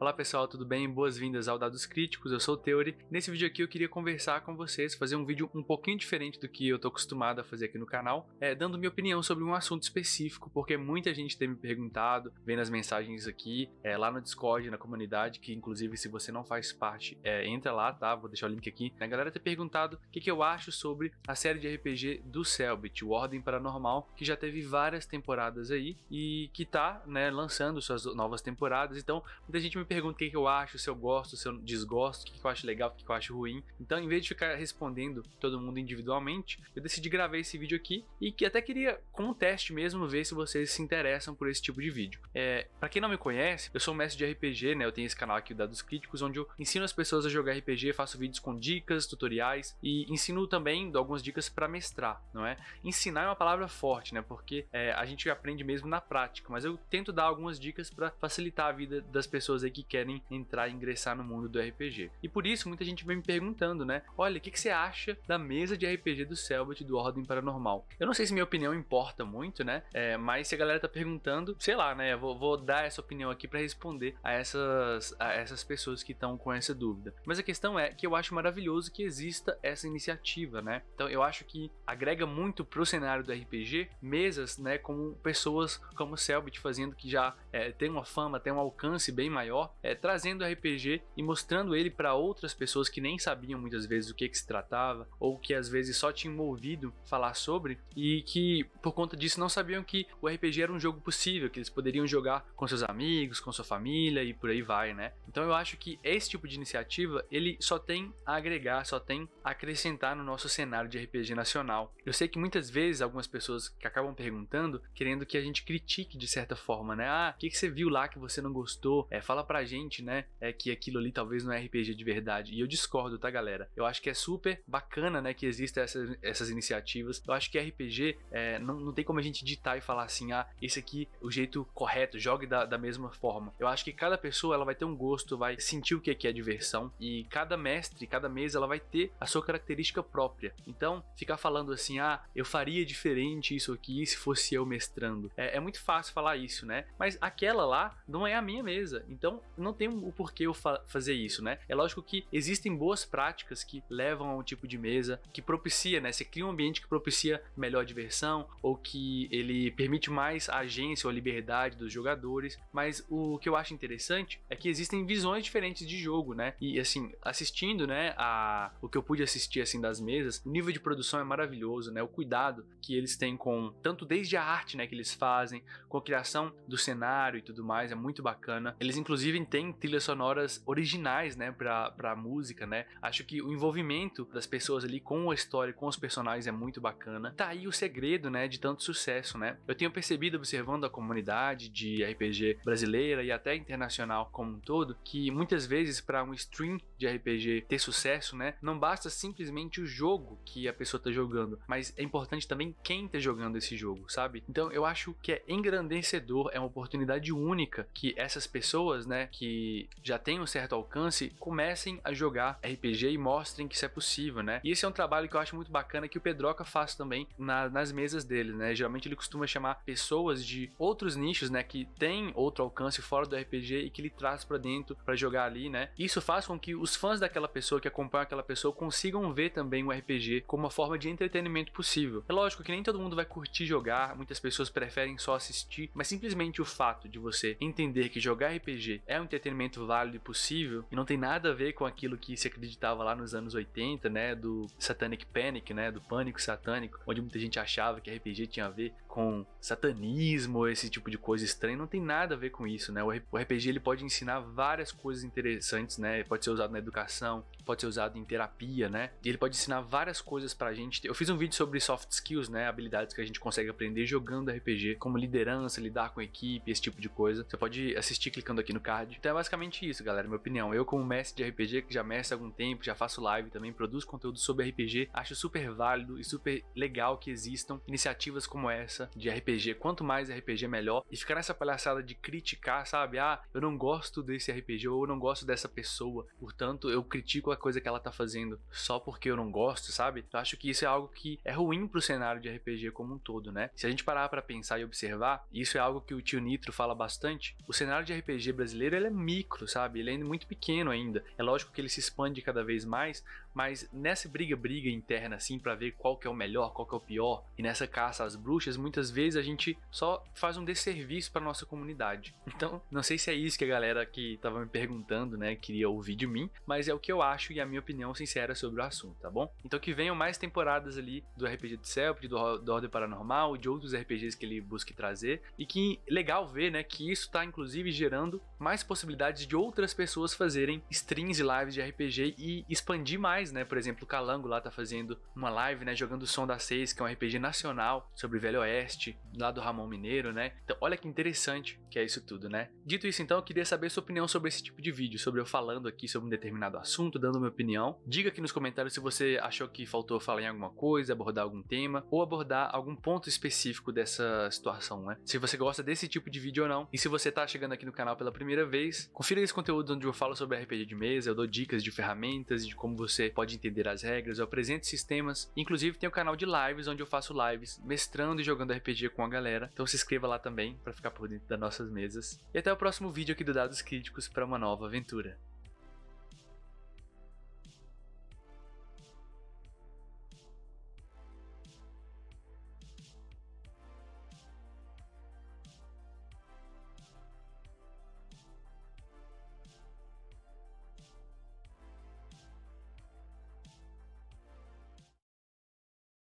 Olá pessoal, tudo bem? Boas-vindas ao Dados Críticos, eu sou o Theory. Nesse vídeo aqui eu queria conversar com vocês, fazer um vídeo um pouquinho diferente do que eu tô acostumado a fazer aqui no canal, é, dando minha opinião sobre um assunto específico, porque muita gente tem me perguntado, vendo as mensagens aqui, é, lá no Discord, na comunidade, que inclusive se você não faz parte, é, entra lá, tá? Vou deixar o link aqui. A galera tem perguntado o que, que eu acho sobre a série de RPG do Selbit, o Ordem Paranormal, que já teve várias temporadas aí e que tá, né, lançando suas novas temporadas, então muita gente me me pergunta o que, que eu acho, se eu gosto, se eu desgosto, o que, que eu acho legal, o que, que eu acho ruim. Então, em vez de ficar respondendo todo mundo individualmente, eu decidi gravar esse vídeo aqui e que até queria, como teste mesmo, ver se vocês se interessam por esse tipo de vídeo. É, para quem não me conhece, eu sou mestre de RPG, né? Eu tenho esse canal aqui, o Dados Críticos, onde eu ensino as pessoas a jogar RPG, faço vídeos com dicas, tutoriais e ensino também, dou algumas dicas para mestrar, não é? Ensinar é uma palavra forte, né? Porque é, a gente aprende mesmo na prática, mas eu tento dar algumas dicas para facilitar a vida das pessoas aí que querem entrar e ingressar no mundo do RPG. E por isso muita gente vem me perguntando, né? Olha, o que, que, você acha da mesa de RPG do Selbit do Ordem Paranormal? Eu não sei se minha opinião importa muito, né? É, mas se a galera tá perguntando, sei lá, né? Vou, vou dar essa opinião aqui para responder a essas, a essas pessoas que estão com essa dúvida. Mas a questão é que eu acho maravilhoso que exista essa iniciativa, né? Então eu acho que agrega muito pro cenário do RPG mesas, né? Com pessoas como o Selbit fazendo que já é, tem uma fama, tem um alcance bem maior trazendo é, trazendo RPG e mostrando ele para outras pessoas que nem sabiam muitas vezes o que, que se tratava, ou que às vezes só tinham ouvido falar sobre, e que por conta disso não sabiam que o RPG era um jogo possível, que eles poderiam jogar com seus amigos, com sua família e por aí vai, né? Então eu acho que esse tipo de iniciativa ele só tem a agregar, só tem a acrescentar no nosso cenário de RPG nacional. Eu sei que muitas vezes algumas pessoas que acabam perguntando, querendo que a gente critique de certa forma, né? Ah, o que, que você viu lá que você não gostou? É, fala pra pra gente, né, é que aquilo ali talvez não é RPG de verdade. E eu discordo, tá, galera? Eu acho que é super bacana, né, que existam essas, essas iniciativas. Eu acho que RPG é, não, não tem como a gente ditar e falar assim, ah, esse aqui o jeito correto, jogue da, da mesma forma. Eu acho que cada pessoa ela vai ter um gosto, vai sentir o que é, que é diversão e cada mestre, cada mesa ela vai ter a sua característica própria. Então, ficar falando assim, ah, eu faria diferente isso aqui se fosse eu mestrando. É, é muito fácil falar isso, né? Mas aquela lá não é a minha mesa. Então, não tem o porquê eu fa fazer isso, né? É lógico que existem boas práticas que levam a um tipo de mesa que propicia, né? Você cria um ambiente que propicia melhor diversão ou que ele permite mais a agência ou a liberdade dos jogadores, mas o que eu acho interessante é que existem visões diferentes de jogo, né? E assim, assistindo, né, a o que eu pude assistir assim das mesas, o nível de produção é maravilhoso, né? O cuidado que eles têm com tanto desde a arte, né, que eles fazem, com a criação do cenário e tudo mais, é muito bacana. Eles inclusive inclusive tem trilhas sonoras originais, né, pra, pra música, né? Acho que o envolvimento das pessoas ali com a história, com os personagens é muito bacana. Tá aí o segredo, né, de tanto sucesso, né? Eu tenho percebido, observando a comunidade de RPG brasileira e até internacional como um todo, que muitas vezes para um stream de RPG ter sucesso, né, não basta simplesmente o jogo que a pessoa tá jogando, mas é importante também quem tá jogando esse jogo, sabe? Então eu acho que é engrandecedor, é uma oportunidade única que essas pessoas, né, que já tem um certo alcance, comecem a jogar RPG e mostrem que isso é possível, né? E esse é um trabalho que eu acho muito bacana que o Pedroca faz também na, nas mesas dele, né? Geralmente ele costuma chamar pessoas de outros nichos, né, que tem outro alcance fora do RPG e que ele traz para dentro para jogar ali, né? Isso faz com que os fãs daquela pessoa que acompanha aquela pessoa consigam ver também o RPG como uma forma de entretenimento possível. É lógico que nem todo mundo vai curtir jogar, muitas pessoas preferem só assistir, mas simplesmente o fato de você entender que jogar RPG é é um entretenimento válido e possível e não tem nada a ver com aquilo que se acreditava lá nos anos 80, né, do Satanic Panic, né, do pânico satânico, onde muita gente achava que RPG tinha a ver com satanismo, esse tipo de coisa estranha, não tem nada a ver com isso, né? O RPG ele pode ensinar várias coisas interessantes, né? pode ser usado na educação, pode ser usado em terapia, né? E ele pode ensinar várias coisas pra gente. Eu fiz um vídeo sobre soft skills, né, habilidades que a gente consegue aprender jogando RPG, como liderança, lidar com equipe, esse tipo de coisa. Você pode assistir clicando aqui no card então é basicamente isso, galera, minha opinião. Eu, como mestre de RPG, que já mestre há algum tempo, já faço live também, produzo conteúdo sobre RPG, acho super válido e super legal que existam iniciativas como essa de RPG. Quanto mais RPG, melhor. E ficar nessa palhaçada de criticar, sabe? Ah, eu não gosto desse RPG ou eu não gosto dessa pessoa, portanto eu critico a coisa que ela tá fazendo só porque eu não gosto, sabe? Eu acho que isso é algo que é ruim pro cenário de RPG como um todo, né? Se a gente parar para pensar e observar, isso é algo que o tio Nitro fala bastante, o cenário de RPG brasileiro brasileiro ele é micro, sabe? Ele é muito pequeno ainda. É lógico que ele se expande cada vez mais, mas nessa briga briga interna assim para ver qual que é o melhor, qual que é o pior, e nessa caça às bruxas, muitas vezes a gente só faz um desserviço para nossa comunidade. Então, não sei se é isso que a galera que tava me perguntando, né, queria ouvir de mim, mas é o que eu acho e a minha opinião sincera sobre o assunto, tá bom? Então que venham mais temporadas ali do RPG de céu, do, do Ordem Paranormal, de outros RPGs que ele busque trazer e que legal ver, né, que isso tá inclusive gerando mais mais possibilidades de outras pessoas fazerem streams e lives de RPG e expandir mais, né? Por exemplo, o Calango lá tá fazendo uma live, né? Jogando o Som da Seis, que é um RPG nacional sobre o Velho Oeste, lá do Ramon Mineiro, né? Então, olha que interessante que é isso tudo, né? Dito isso, então, eu queria saber sua opinião sobre esse tipo de vídeo, sobre eu falando aqui sobre um determinado assunto, dando minha opinião. Diga aqui nos comentários se você achou que faltou falar em alguma coisa, abordar algum tema ou abordar algum ponto específico dessa situação, né? Se você gosta desse tipo de vídeo ou não, e se você tá chegando aqui no canal pela primeira primeira vez, confira esse conteúdo onde eu falo sobre RPG de mesa, eu dou dicas de ferramentas, e de como você pode entender as regras, eu apresento sistemas. Inclusive, tem o um canal de lives onde eu faço lives mestrando e jogando RPG com a galera. Então se inscreva lá também para ficar por dentro das nossas mesas. E até o próximo vídeo aqui do Dados Críticos para uma nova aventura.